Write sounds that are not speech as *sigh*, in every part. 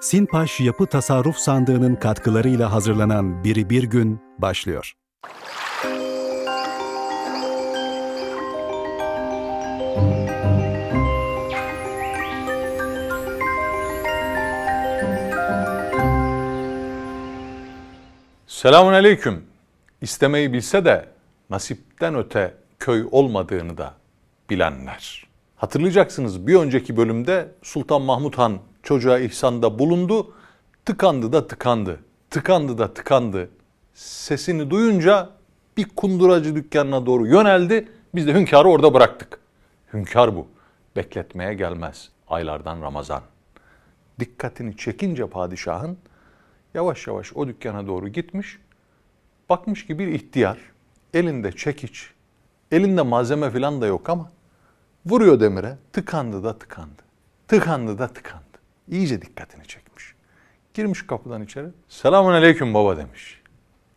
Sinpaş Yapı Tasarruf Sandığı'nın katkılarıyla hazırlanan Biri Bir Gün başlıyor. Selamun Aleyküm. İstemeyi bilse de nasipten öte köy olmadığını da bilenler. Hatırlayacaksınız bir önceki bölümde Sultan Mahmut Han çocuğa ihsanda bulundu. Tıkandı da tıkandı. Tıkandı da tıkandı. Sesini duyunca bir kunduracı dükkanına doğru yöneldi. Biz de hünkârı orada bıraktık. Hünkâr bu. Bekletmeye gelmez. Aylardan Ramazan. Dikkatini çekince padişahın yavaş yavaş o dükkana doğru gitmiş. Bakmış ki bir ihtiyar elinde çekiç, elinde malzeme falan da yok ama vuruyor demire tıkandı da tıkandı. Tıkandı da tıkandı iyice dikkatini çekmiş. Girmiş kapıdan içeri. Selamun aleyküm baba demiş.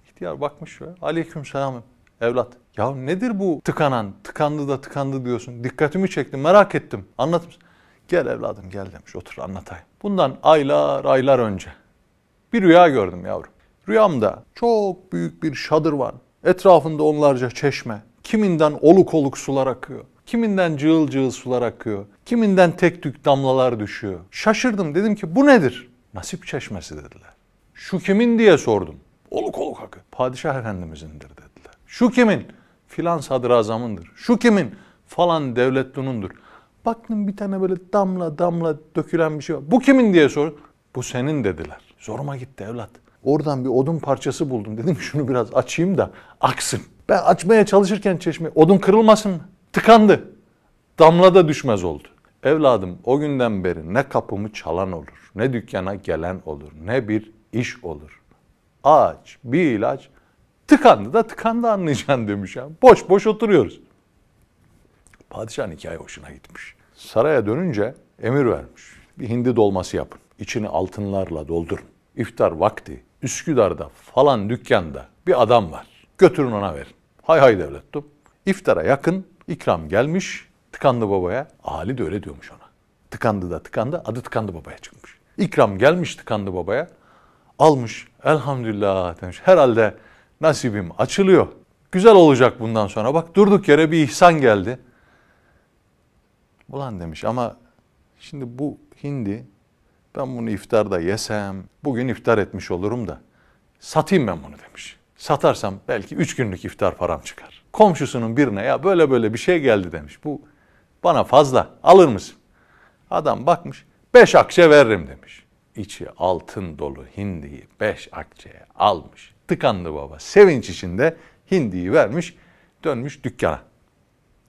İhtiyar bakmış ve Aleyküm selam evlat. Ya nedir bu tıkanan? Tıkandı da tıkandı diyorsun. Dikkatimi çekti merak ettim. Anlat Gel evladım gel demiş otur anlatayım. Bundan aylar aylar önce bir rüya gördüm yavrum. Rüyamda çok büyük bir şadır var. Etrafında onlarca çeşme. Kiminden oluk oluk sular akıyor. Kiminden cığıl cığıl sular akıyor. Kiminden tek tük damlalar düşüyor. Şaşırdım dedim ki bu nedir? Nasip çeşmesi dediler. Şu kimin diye sordum. Oluk oluk akı, Padişah efendimizindir dediler. Şu kimin? Filan sadrazamındır. Şu kimin? Falan devletlunundur. Baktım bir tane böyle damla damla dökülen bir şey var. Bu kimin diye sordum. Bu senin dediler. Zoruma gitti evlat. Oradan bir odun parçası buldum. Dedim şunu biraz açayım da aksın. Ben açmaya çalışırken çeşme odun kırılmasın mı? tıkandı. Damla da düşmez oldu. Evladım o günden beri ne kapımı çalan olur, ne dükkana gelen olur, ne bir iş olur. Ağaç, bir ilaç, tıkandı da tıkandı anlayacaksın demiş. yani Boş boş oturuyoruz. Padişahın hikaye hoşuna gitmiş. Saraya dönünce emir vermiş. Bir hindi dolması yapın. İçini altınlarla doldurun. İftar vakti Üsküdar'da falan dükkanda bir adam var. Götürün ona verin. Hay hay devlettim. İftara yakın İkram gelmiş tıkandı babaya. Ali de öyle diyormuş ona. Tıkandı da tıkandı adı tıkandı babaya çıkmış. İkram gelmiş tıkandı babaya. Almış elhamdülillah demiş. Herhalde nasibim açılıyor. Güzel olacak bundan sonra. Bak durduk yere bir ihsan geldi. Ulan demiş ama şimdi bu hindi ben bunu iftarda yesem, bugün iftar etmiş olurum da satayım ben bunu demiş. Satarsam belki üç günlük iftar param çıkar komşusunun birine ya böyle böyle bir şey geldi demiş. Bu bana fazla alır mısın? Adam bakmış beş akçe veririm demiş. İçi altın dolu hindiyi beş akçeye almış. Tıkandı baba sevinç içinde hindiyi vermiş dönmüş dükkana.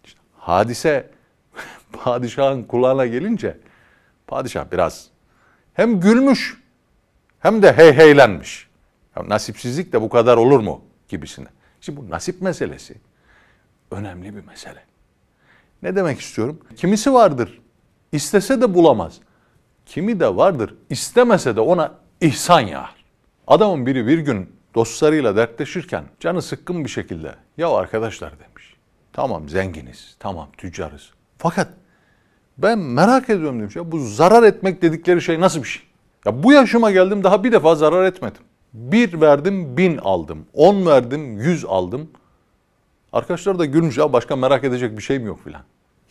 İşte hadise *laughs* padişahın kulağına gelince padişah biraz hem gülmüş hem de hey heylenmiş. Ya nasipsizlik de bu kadar olur mu gibisine. Şimdi bu nasip meselesi önemli bir mesele. Ne demek istiyorum? Kimisi vardır. istese de bulamaz. Kimi de vardır. istemese de ona ihsan yağar. Adamın biri bir gün dostlarıyla dertleşirken canı sıkkın bir şekilde ya arkadaşlar demiş. Tamam zenginiz, tamam tüccarız. Fakat ben merak ediyorum demiş ya bu zarar etmek dedikleri şey nasıl bir şey? Ya bu yaşıma geldim daha bir defa zarar etmedim. Bir verdim bin aldım, on verdim yüz aldım. Arkadaşlar da gülmüş ya başka merak edecek bir şey mi yok filan.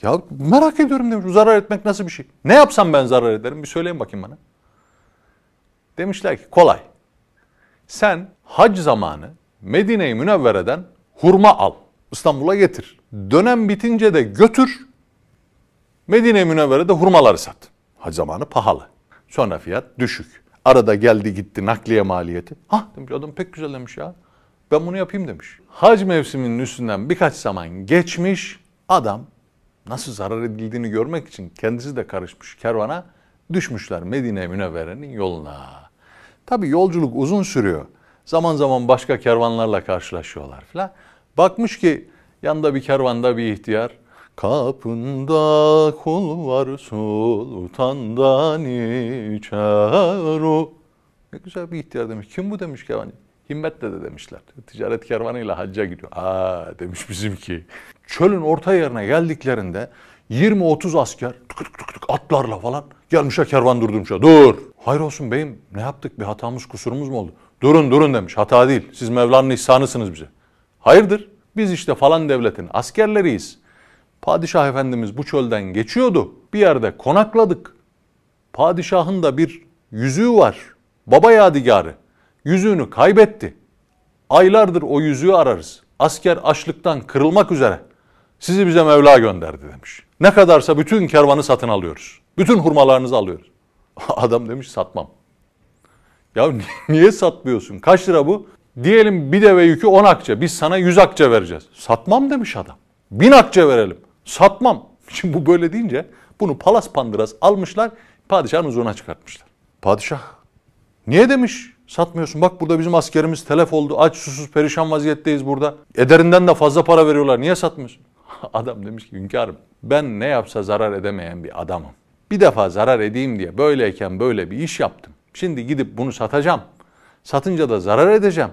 Ya merak ediyorum demiş zarar etmek nasıl bir şey? Ne yapsam ben zarar ederim bir söyleyin bakayım bana. Demişler ki kolay. Sen hac zamanı Medine-i Münevvere'den hurma al. İstanbul'a getir. Dönem bitince de götür. Medine-i Münevvere'de hurmaları sat. Hac zamanı pahalı. Sonra fiyat düşük. Arada geldi gitti nakliye maliyeti. Ha ah, demiş adam pek güzel demiş ya. Ben bunu yapayım demiş. Hac mevsiminin üstünden birkaç zaman geçmiş. Adam nasıl zarar edildiğini görmek için kendisi de karışmış kervana. Düşmüşler Medine Münevvere'nin yoluna. Tabi yolculuk uzun sürüyor. Zaman zaman başka kervanlarla karşılaşıyorlar filan. Bakmış ki yanında bir kervanda bir ihtiyar. Kapında kul var sultandan içer o. Ne güzel bir ihtiyar demiş. Kim bu demiş kervancı. Himmet'te de demişler. Ticaret kervanıyla hacca gidiyor. Aa demiş bizimki. Çölün orta yerine geldiklerinde 20-30 asker tık tık tık tık atlarla falan gelmişler kervan durdurmuşlar. Dur! Hayrolsun beyim ne yaptık bir hatamız kusurumuz mu oldu? Durun durun demiş hata değil siz Mevla'nın ihsanısınız bize. Hayırdır biz işte falan devletin askerleriyiz. Padişah efendimiz bu çölden geçiyordu. Bir yerde konakladık. Padişahın da bir yüzüğü var. Baba yadigarı. Yüzüğünü kaybetti. Aylardır o yüzüğü ararız. Asker açlıktan kırılmak üzere. Sizi bize Mevla gönderdi demiş. Ne kadarsa bütün kervanı satın alıyoruz. Bütün hurmalarınızı alıyoruz. *laughs* Adam demiş satmam. Ya niye satmıyorsun? Kaç lira bu? Diyelim bir deve yükü 10 akçe. Biz sana 100 akçe vereceğiz. Satmam demiş adam. 1000 akçe verelim. Satmam. *laughs* Şimdi bu böyle deyince bunu palas pandıras almışlar. Padişahın huzuruna çıkartmışlar. Padişah niye demiş Satmıyorsun. Bak burada bizim askerimiz telef oldu. Aç susuz perişan vaziyetteyiz burada. Ederinden de fazla para veriyorlar. Niye satmıyorsun? *laughs* Adam demiş ki hünkârım ben ne yapsa zarar edemeyen bir adamım. Bir defa zarar edeyim diye böyleyken böyle bir iş yaptım. Şimdi gidip bunu satacağım. Satınca da zarar edeceğim.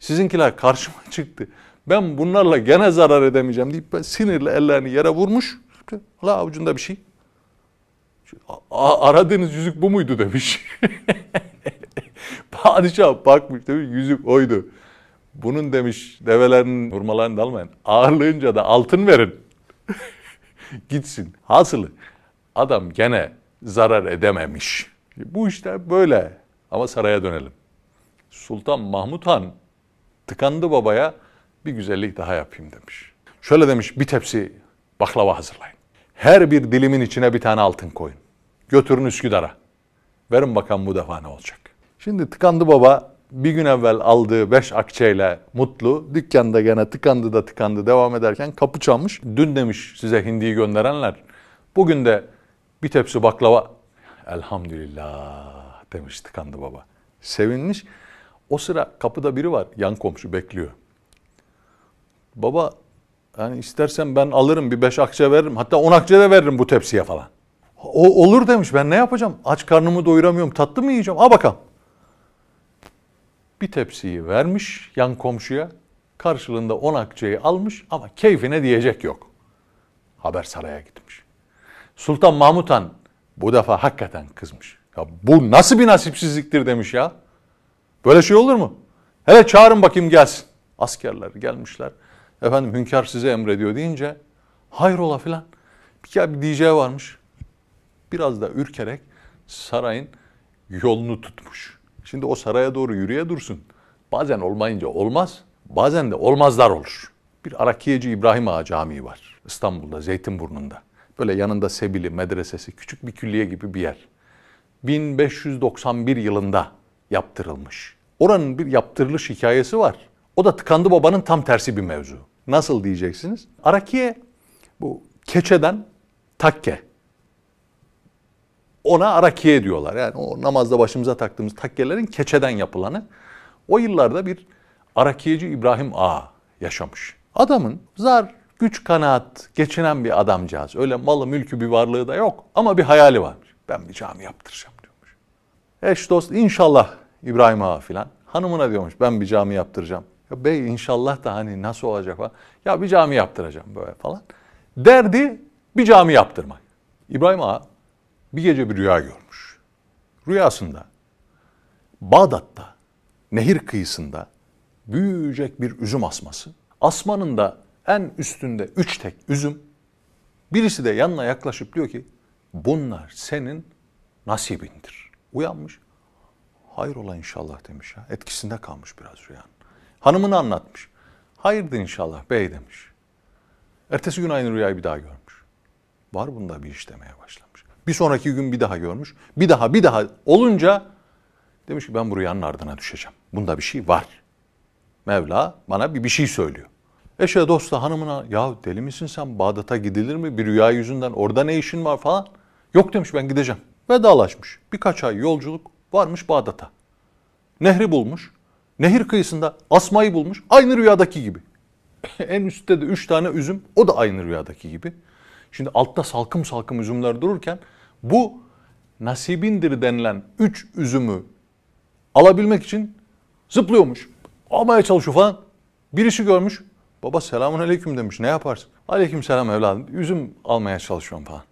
Sizinkiler karşıma *laughs* çıktı. Ben bunlarla gene zarar edemeyeceğim deyip ben sinirle ellerini yere vurmuş. La avucunda bir şey. Aradığınız yüzük bu muydu *laughs* demiş. Padişah bakmış demiş yüzük oydu. Bunun demiş develerin hurmalarını da almayın. Ağırlığınca da altın verin. *laughs* Gitsin. Hasılı adam gene zarar edememiş. Bu işte böyle. Ama saraya dönelim. Sultan Mahmut Han tıkandı babaya bir güzellik daha yapayım demiş. Şöyle demiş bir tepsi baklava hazırlayın. Her bir dilimin içine bir tane altın koyun. Götürün Üsküdar'a. Verin bakalım bu defa ne olacak. Şimdi tıkandı baba bir gün evvel aldığı 5 akçeyle mutlu. Dükkanda gene tıkandı da tıkandı devam ederken kapı çalmış. Dün demiş size hindiyi gönderenler. Bugün de bir tepsi baklava. Elhamdülillah demiş tıkandı baba. Sevinmiş. O sıra kapıda biri var yan komşu bekliyor. Baba yani istersen ben alırım bir beş akçe veririm. Hatta on akçe de veririm bu tepsiye falan. O olur demiş ben ne yapacağım? Aç karnımı doyuramıyorum tatlı mı yiyeceğim? a bakalım bir tepsiyi vermiş yan komşuya. Karşılığında on akçeyi almış ama keyfine diyecek yok. Haber saraya gitmiş. Sultan Mahmut Han bu defa hakikaten kızmış. Ya bu nasıl bir nasipsizliktir demiş ya. Böyle şey olur mu? Hele çağırın bakayım gelsin. Askerler gelmişler. Efendim hünkâr size emrediyor deyince hayrola filan. Bir, bir DJ varmış. Biraz da ürkerek sarayın yolunu tutmuş. Şimdi o saraya doğru yürüye dursun. Bazen olmayınca olmaz, bazen de olmazlar olur. Bir Arakiyeci İbrahim Ağa Camii var İstanbul'da, Zeytinburnu'nda. Böyle yanında Sebili medresesi, küçük bir külliye gibi bir yer. 1591 yılında yaptırılmış. Oranın bir yaptırılış hikayesi var. O da tıkandı babanın tam tersi bir mevzu. Nasıl diyeceksiniz? Arakiye bu keçeden takke ona arakiye diyorlar. Yani o namazda başımıza taktığımız takkelerin keçeden yapılanı. O yıllarda bir arakiyeci İbrahim A yaşamış. Adamın zar, güç, kanaat geçinen bir adamcağız. Öyle malı, mülkü, bir varlığı da yok ama bir hayali var. Ben bir cami yaptıracağım diyormuş. Eş dost inşallah İbrahim A filan. Hanımına diyormuş ben bir cami yaptıracağım. Ya bey inşallah da hani nasıl olacak falan. Ya bir cami yaptıracağım böyle falan. Derdi bir cami yaptırmak. İbrahim Ağa bir gece bir rüya görmüş. Rüyasında Bağdat'ta nehir kıyısında büyüyecek bir üzüm asması. Asmanın da en üstünde üç tek üzüm. Birisi de yanına yaklaşıp diyor ki bunlar senin nasibindir. Uyanmış. Hayrola inşallah demiş. ya. Etkisinde kalmış biraz rüyanın. Hanımını anlatmış. Hayırdır inşallah bey demiş. Ertesi gün aynı rüyayı bir daha görmüş. Var bunda bir iş demeye başlamış. Bir sonraki gün bir daha görmüş. Bir daha bir daha olunca demiş ki ben bu rüyanın ardına düşeceğim. Bunda bir şey var. Mevla bana bir bir şey söylüyor. Eşe dosta hanımına ya deli misin sen Bağdat'a gidilir mi? Bir rüya yüzünden orada ne işin var falan. Yok demiş ben gideceğim. Vedalaşmış. Birkaç ay yolculuk varmış Bağdat'a. Nehri bulmuş. Nehir kıyısında asmayı bulmuş. Aynı rüyadaki gibi. *laughs* en üstte de üç tane üzüm. O da aynı rüyadaki gibi. Şimdi altta salkım salkım üzümler dururken bu nasibindir denilen üç üzümü alabilmek için zıplıyormuş. Almaya çalışıyor falan. Birisi görmüş. Baba selamun aleyküm demiş. Ne yaparsın? Aleyküm selam evladım. Üzüm almaya çalışıyorum falan.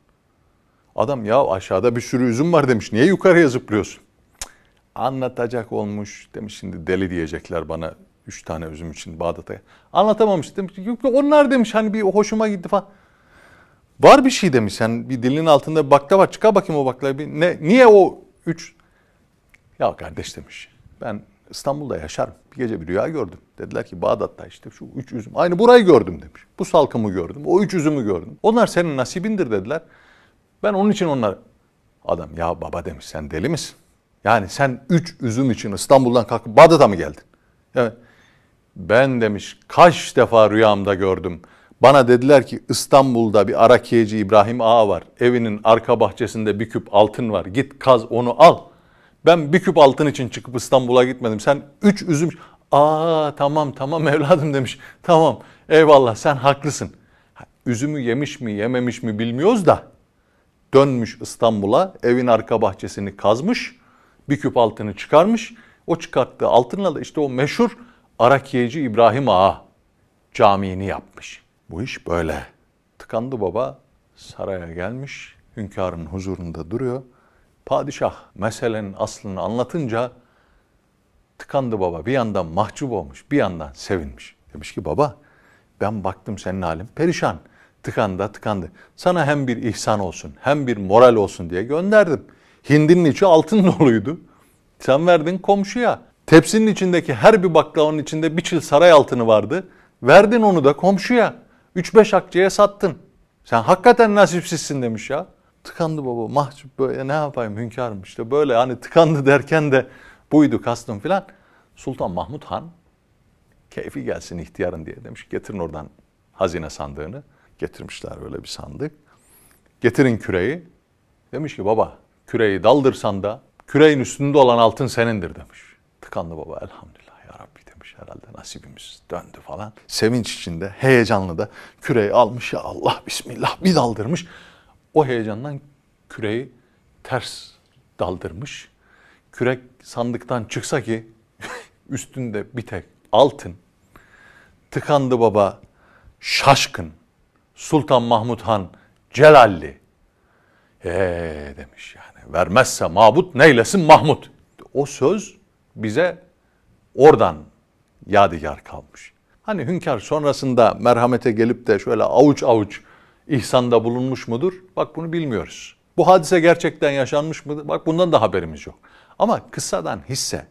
Adam ya aşağıda bir sürü üzüm var demiş. Niye yukarıya zıplıyorsun? Cık, anlatacak olmuş. Demiş şimdi deli diyecekler bana. Üç tane üzüm için Bağdat'a. Anlatamamış demiş. Onlar demiş hani bir hoşuma gitti falan. Var bir şey demiş. Yani bir dilinin altında bir baklava Çıkar bakayım o baklava. Bir ne, niye o üç? Ya kardeş demiş. Ben İstanbul'da yaşarım. Bir gece bir rüya gördüm. Dediler ki Bağdat'ta işte şu üç üzüm. Aynı burayı gördüm demiş. Bu salkımı gördüm. O üç üzümü gördüm. Onlar senin nasibindir dediler. Ben onun için onlar... Adam ya baba demiş sen deli misin? Yani sen üç üzüm için İstanbul'dan kalkıp Bağdat'a mı geldin? Evet. Ben demiş kaç defa rüyamda gördüm. Bana dediler ki İstanbul'da bir Arakiyeci İbrahim Ağa var. Evinin arka bahçesinde bir küp altın var. Git kaz onu al. Ben bir küp altın için çıkıp İstanbul'a gitmedim. Sen üç üzüm... Aa tamam tamam evladım demiş. Tamam eyvallah sen haklısın. Üzümü yemiş mi yememiş mi bilmiyoruz da dönmüş İstanbul'a evin arka bahçesini kazmış. Bir küp altını çıkarmış. O çıkarttığı altınla da işte o meşhur Arakiyeci İbrahim Ağa camiini yapmış. Bu iş böyle. Tıkandı baba saraya gelmiş, hünkârın huzurunda duruyor. Padişah meselenin aslını anlatınca tıkandı baba. Bir yandan mahcup olmuş, bir yandan sevinmiş. Demiş ki baba ben baktım senin halin perişan. Tıkanda tıkandı. Sana hem bir ihsan olsun hem bir moral olsun diye gönderdim. Hindinin içi altın *laughs* doluydu. Sen verdin komşuya. Tepsinin içindeki her bir baklavanın içinde bir çil saray altını vardı. Verdin onu da komşuya. 3-5 akçeye sattın. Sen hakikaten nasipsizsin demiş ya. Tıkandı baba mahcup böyle ne yapayım hünkârım işte böyle hani tıkandı derken de buydu kastım filan. Sultan Mahmut Han keyfi gelsin ihtiyarın diye demiş getirin oradan hazine sandığını. Getirmişler böyle bir sandık. Getirin küreyi. Demiş ki baba küreyi daldırsan da küreğin üstünde olan altın senindir demiş. Tıkandı baba elhamdülillah herhalde nasibimiz döndü falan. Sevinç içinde heyecanlı da küreği almış ya Allah bismillah bir daldırmış. O heyecandan küreği ters daldırmış. Kürek sandıktan çıksa ki *laughs* üstünde bir tek altın. Tıkandı baba şaşkın. Sultan Mahmud Han Celalli. Eee demiş yani vermezse mabut neylesin Mahmud. O söz bize oradan yadigar kalmış. Hani hünkâr sonrasında merhamete gelip de şöyle avuç avuç ihsanda bulunmuş mudur? Bak bunu bilmiyoruz. Bu hadise gerçekten yaşanmış mıdır? Bak bundan da haberimiz yok. Ama kıssadan hisse.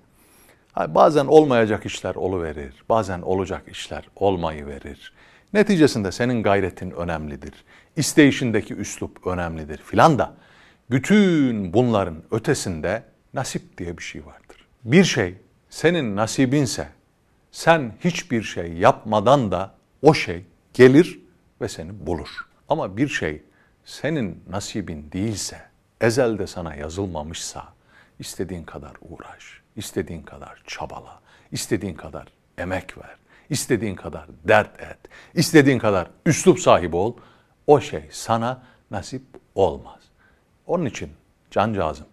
Bazen olmayacak işler verir, Bazen olacak işler olmayı verir. Neticesinde senin gayretin önemlidir. İsteyişindeki üslup önemlidir filan da bütün bunların ötesinde nasip diye bir şey vardır. Bir şey senin nasibinse sen hiçbir şey yapmadan da o şey gelir ve seni bulur. Ama bir şey senin nasibin değilse, ezelde sana yazılmamışsa istediğin kadar uğraş, istediğin kadar çabala, istediğin kadar emek ver, istediğin kadar dert et, istediğin kadar üslup sahibi ol. O şey sana nasip olmaz. Onun için cancağızım,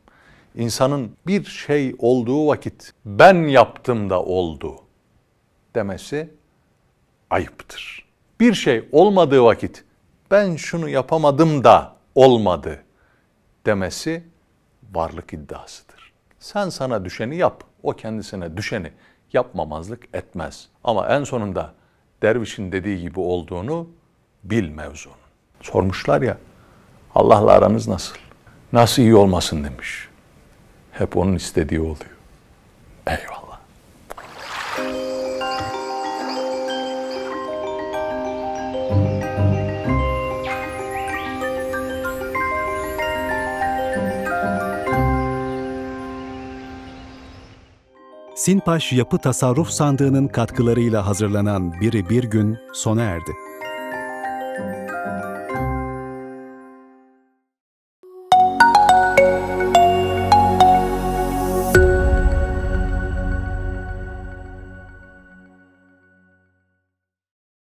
insanın bir şey olduğu vakit ben yaptım da oldu.'' demesi ayıptır. Bir şey olmadığı vakit ben şunu yapamadım da olmadı demesi varlık iddiasıdır. Sen sana düşeni yap, o kendisine düşeni yapmamazlık etmez. Ama en sonunda dervişin dediği gibi olduğunu bil mevzunun. Sormuşlar ya, Allah'la aranız nasıl? Nasıl iyi olmasın demiş. Hep onun istediği oluyor. Eyvallah. Sinpaş Yapı Tasarruf Sandığı'nın katkılarıyla hazırlanan Biri Bir Gün sona erdi.